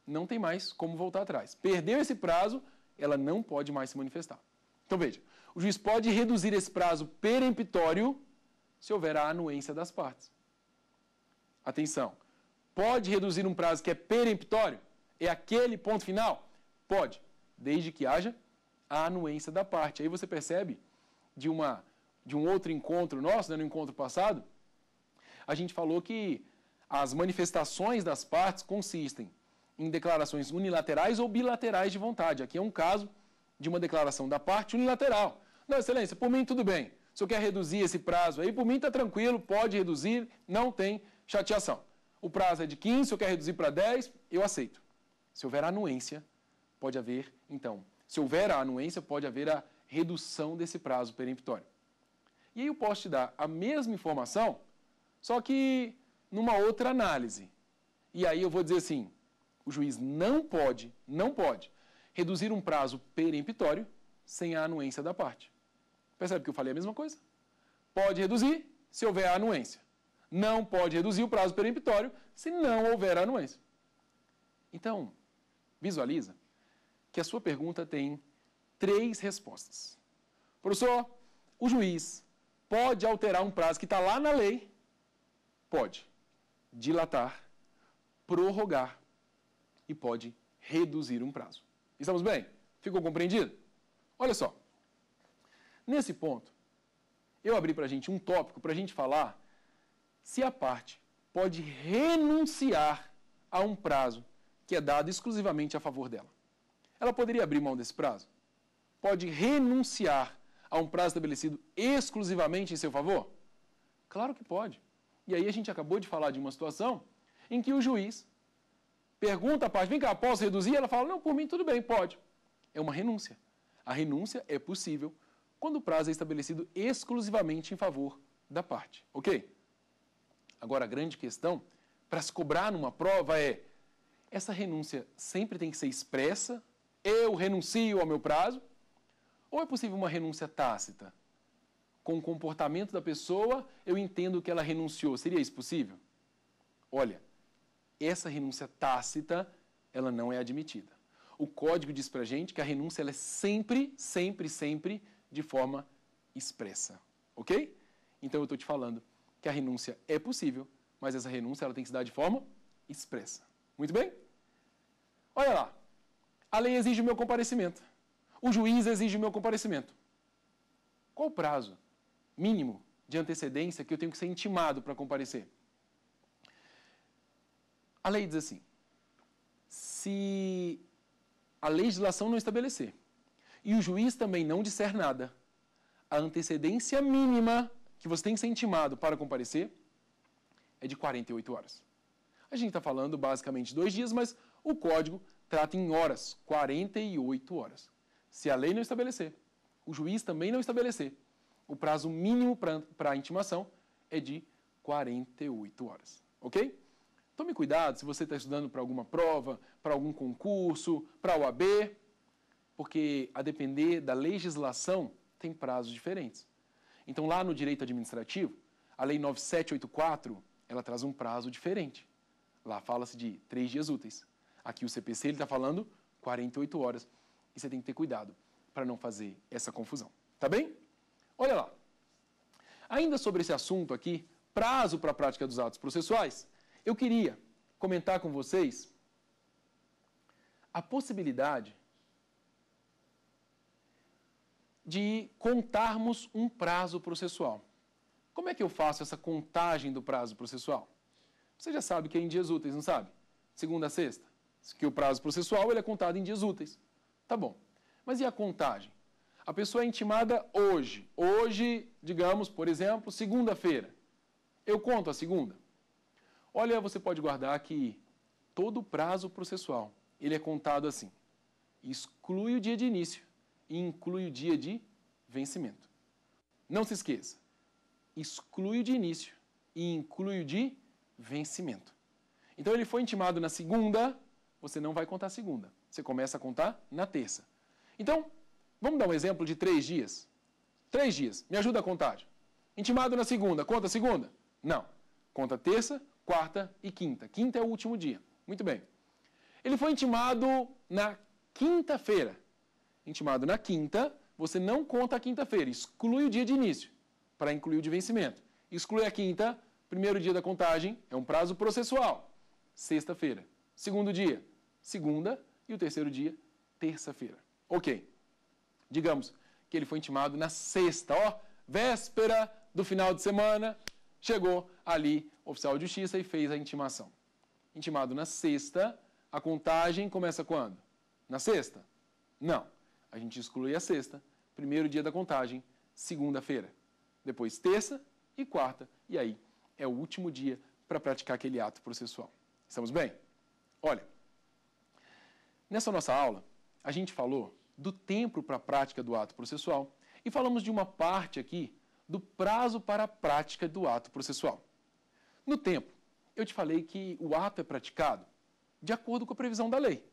A: não tem mais como voltar atrás. Perdeu esse prazo, ela não pode mais se manifestar. Então veja, o juiz pode reduzir esse prazo peremptório se houver a anuência das partes. Atenção, pode reduzir um prazo que é peremptório? É aquele ponto final? Pode, desde que haja a anuência da parte. Aí você percebe de, uma, de um outro encontro nosso, né, no encontro passado, a gente falou que as manifestações das partes consistem em declarações unilaterais ou bilaterais de vontade. Aqui é um caso de uma declaração da parte unilateral. Não, excelência, por mim tudo bem. Se eu quer reduzir esse prazo aí, por mim está tranquilo, pode reduzir, não tem chateação. O prazo é de 15, se eu quer reduzir para 10, eu aceito. Se houver anuência, pode haver, então, se houver a anuência, pode haver a redução desse prazo peremptório. E aí eu posso te dar a mesma informação, só que numa outra análise. E aí eu vou dizer assim, o juiz não pode, não pode, reduzir um prazo peremptório sem a anuência da parte. Percebe que eu falei a mesma coisa? Pode reduzir se houver a anuência. Não pode reduzir o prazo peremptório se não houver a anuência. Então, visualiza que a sua pergunta tem três respostas. Professor, o juiz pode alterar um prazo que está lá na lei? Pode. Dilatar, prorrogar e pode reduzir um prazo. Estamos bem? Ficou compreendido? Olha só. Nesse ponto, eu abri para a gente um tópico para a gente falar se a parte pode renunciar a um prazo que é dado exclusivamente a favor dela. Ela poderia abrir mão desse prazo? Pode renunciar a um prazo estabelecido exclusivamente em seu favor? Claro que pode. E aí a gente acabou de falar de uma situação em que o juiz Pergunta a parte, vem cá, posso reduzir? Ela fala, não, por mim tudo bem, pode. É uma renúncia. A renúncia é possível quando o prazo é estabelecido exclusivamente em favor da parte, ok? Agora, a grande questão para se cobrar numa prova é: essa renúncia sempre tem que ser expressa? Eu renuncio ao meu prazo? Ou é possível uma renúncia tácita? Com o comportamento da pessoa, eu entendo que ela renunciou. Seria isso possível? Olha, essa renúncia tácita, ela não é admitida. O código diz para gente que a renúncia ela é sempre, sempre, sempre de forma expressa, ok? Então eu estou te falando que a renúncia é possível, mas essa renúncia ela tem que se dar de forma expressa. Muito bem? Olha lá, a lei exige o meu comparecimento, o juiz exige o meu comparecimento. Qual o prazo mínimo de antecedência que eu tenho que ser intimado para comparecer? A lei diz assim: se a legislação não estabelecer e o juiz também não disser nada, a antecedência mínima que você tem que ser intimado para comparecer é de 48 horas. A gente está falando basicamente dois dias, mas o código trata em horas, 48 horas. Se a lei não estabelecer, o juiz também não estabelecer, o prazo mínimo para a intimação é de 48 horas. Ok? Tome cuidado se você está estudando para alguma prova, para algum concurso, para o AB, porque a depender da legislação tem prazos diferentes. Então lá no direito administrativo, a lei 9784, ela traz um prazo diferente. Lá fala-se de três dias úteis. Aqui o CPC está falando 48 horas. E você tem que ter cuidado para não fazer essa confusão. Tá bem? Olha lá. Ainda sobre esse assunto aqui, prazo para a prática dos atos processuais, eu queria comentar com vocês a possibilidade de contarmos um prazo processual. Como é que eu faço essa contagem do prazo processual? Você já sabe que é em dias úteis, não sabe? Segunda a sexta. Que o prazo processual ele é contado em dias úteis. Tá bom. Mas e a contagem? A pessoa é intimada hoje. Hoje, digamos, por exemplo, segunda-feira. Eu conto a segunda? Olha, você pode guardar que todo o prazo processual, ele é contado assim. Exclui o dia de início e inclui o dia de vencimento. Não se esqueça. Exclui o de início e inclui o de vencimento. Então ele foi intimado na segunda, você não vai contar segunda. Você começa a contar na terça. Então, vamos dar um exemplo de três dias. Três dias, me ajuda a contar. Intimado na segunda, conta segunda? Não. Conta terça, quarta e quinta. Quinta é o último dia. Muito bem. Ele foi intimado na quinta-feira. Intimado na quinta, você não conta a quinta-feira, exclui o dia de início para incluir o de vencimento. Exclui a quinta, primeiro dia da contagem, é um prazo processual. Sexta-feira. Segundo dia, segunda. E o terceiro dia, terça-feira. Ok. Digamos que ele foi intimado na sexta, ó, véspera do final de semana, Chegou ali o oficial de justiça e fez a intimação. Intimado na sexta, a contagem começa quando? Na sexta? Não. A gente exclui a sexta, primeiro dia da contagem, segunda-feira. Depois terça e quarta, e aí é o último dia para praticar aquele ato processual. Estamos bem? Olha, nessa nossa aula, a gente falou do tempo para a prática do ato processual e falamos de uma parte aqui do prazo para a prática do ato processual. No tempo, eu te falei que o ato é praticado de acordo com a previsão da lei.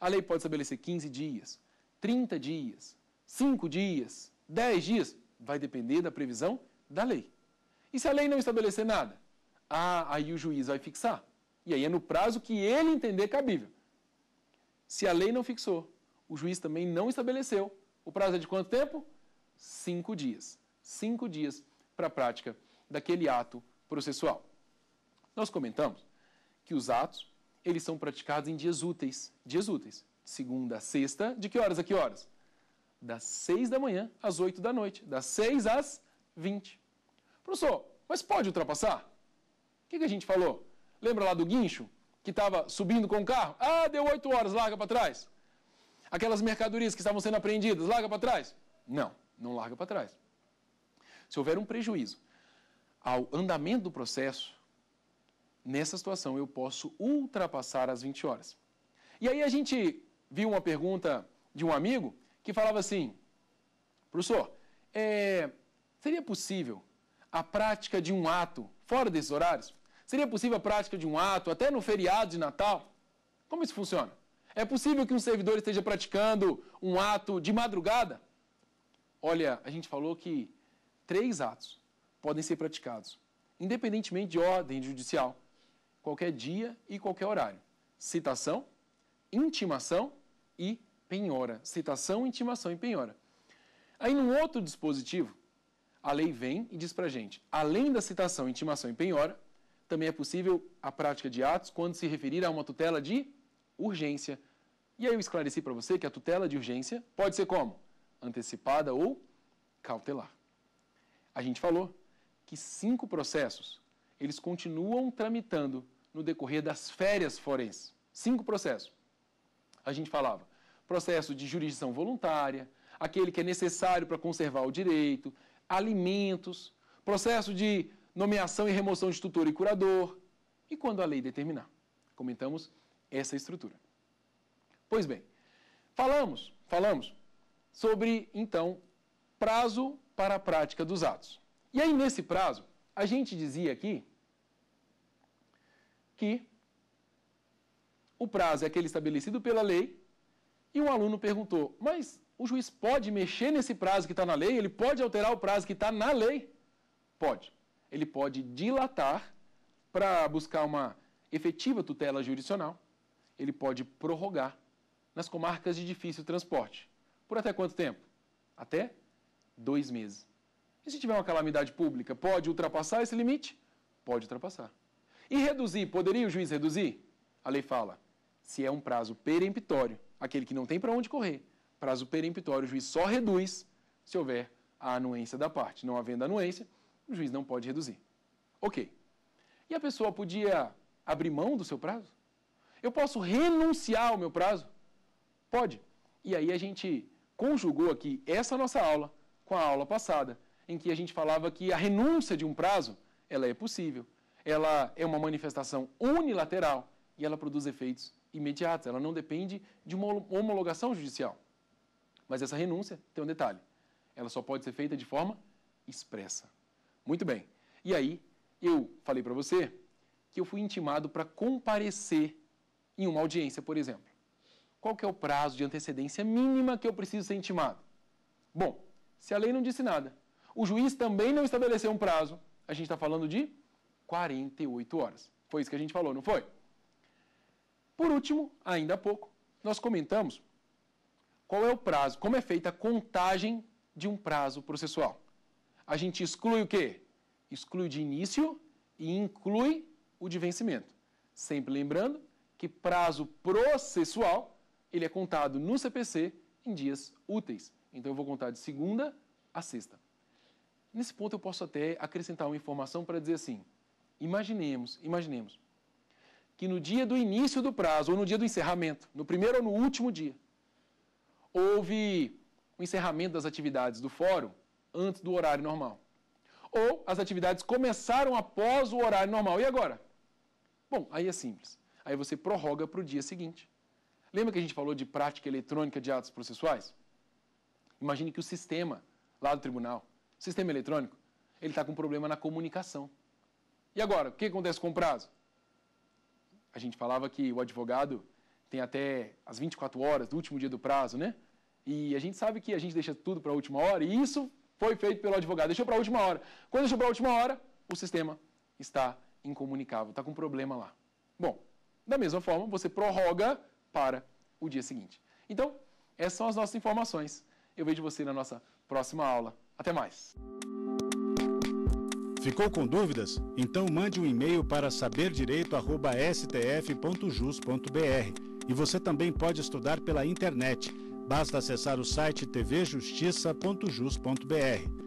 A: A lei pode estabelecer 15 dias, 30 dias, 5 dias, 10 dias, vai depender da previsão da lei. E se a lei não estabelecer nada? Ah, aí o juiz vai fixar. E aí é no prazo que ele entender cabível. Se a lei não fixou, o juiz também não estabeleceu, o prazo é de quanto tempo? Cinco dias cinco dias para a prática daquele ato processual. Nós comentamos que os atos eles são praticados em dias úteis, dias úteis, segunda a sexta, de que horas a que horas? Das seis da manhã às oito da noite, das seis às vinte. Professor, mas pode ultrapassar? O que, que a gente falou? Lembra lá do guincho que estava subindo com o carro? Ah, deu oito horas, larga para trás. Aquelas mercadorias que estavam sendo apreendidas, larga para trás? Não, não larga para trás se houver um prejuízo ao andamento do processo, nessa situação eu posso ultrapassar as 20 horas. E aí a gente viu uma pergunta de um amigo que falava assim, professor, é, seria possível a prática de um ato fora desses horários? Seria possível a prática de um ato até no feriado de Natal? Como isso funciona? É possível que um servidor esteja praticando um ato de madrugada? Olha, a gente falou que três atos podem ser praticados, independentemente de ordem judicial, qualquer dia e qualquer horário: citação, intimação e penhora. Citação, intimação e penhora. Aí, num outro dispositivo, a lei vem e diz para gente: além da citação, intimação e penhora, também é possível a prática de atos quando se referir a uma tutela de urgência. E aí eu esclareci para você que a tutela de urgência pode ser como? Antecipada ou cautelar. A gente falou que cinco processos, eles continuam tramitando no decorrer das férias forenses. Cinco processos. A gente falava processo de jurisdição voluntária, aquele que é necessário para conservar o direito, alimentos, processo de nomeação e remoção de tutor e curador, e quando a lei determinar. Comentamos essa estrutura. Pois bem, falamos, falamos sobre então prazo para a prática dos atos. E aí, nesse prazo, a gente dizia aqui que o prazo é aquele estabelecido pela lei e um aluno perguntou, mas o juiz pode mexer nesse prazo que está na lei? Ele pode alterar o prazo que está na lei? Pode. Ele pode dilatar para buscar uma efetiva tutela jurisdicional. Ele pode prorrogar nas comarcas de difícil transporte. Por até quanto tempo? Até dois meses. E se tiver uma calamidade pública, pode ultrapassar esse limite? Pode ultrapassar. E reduzir, poderia o juiz reduzir? A lei fala, se é um prazo peremptório, aquele que não tem para onde correr, prazo peremptório, o juiz só reduz se houver a anuência da parte. Não havendo anuência, o juiz não pode reduzir. Ok. E a pessoa podia abrir mão do seu prazo? Eu posso renunciar ao meu prazo? Pode. E aí a gente conjugou aqui essa nossa aula com a aula passada, em que a gente falava que a renúncia de um prazo, ela é possível. Ela é uma manifestação unilateral e ela produz efeitos imediatos, ela não depende de uma homologação judicial. Mas essa renúncia tem um detalhe. Ela só pode ser feita de forma expressa. Muito bem. E aí, eu falei para você que eu fui intimado para comparecer em uma audiência, por exemplo. Qual que é o prazo de antecedência mínima que eu preciso ser intimado? Bom, se a lei não disse nada. O juiz também não estabeleceu um prazo. A gente está falando de 48 horas. Foi isso que a gente falou, não foi? Por último, ainda há pouco, nós comentamos qual é o prazo, como é feita a contagem de um prazo processual. A gente exclui o quê? Exclui de início e inclui o de vencimento. Sempre lembrando que prazo processual ele é contado no CPC em dias úteis. Então eu vou contar de segunda a sexta. Nesse ponto eu posso até acrescentar uma informação para dizer assim: imaginemos, imaginemos que no dia do início do prazo ou no dia do encerramento, no primeiro ou no último dia, houve o encerramento das atividades do fórum antes do horário normal. Ou as atividades começaram após o horário normal. E agora? Bom, aí é simples. Aí você prorroga para o dia seguinte. Lembra que a gente falou de prática eletrônica de atos processuais? Imagine que o sistema lá do tribunal, sistema eletrônico, ele está com um problema na comunicação. E agora, o que acontece com o prazo? A gente falava que o advogado tem até as 24 horas do último dia do prazo, né? E a gente sabe que a gente deixa tudo para a última hora, e isso foi feito pelo advogado, deixou para a última hora. Quando deixou para a última hora, o sistema está incomunicável, está com problema lá. Bom, da mesma forma, você prorroga para o dia seguinte. Então, essas são as nossas informações. Eu vejo você na nossa próxima aula. Até mais! Ficou com dúvidas? Então mande um e-mail para saberdireito@stf.jus.br. E você também pode estudar pela internet. Basta acessar o site tvjustiça.jus.br.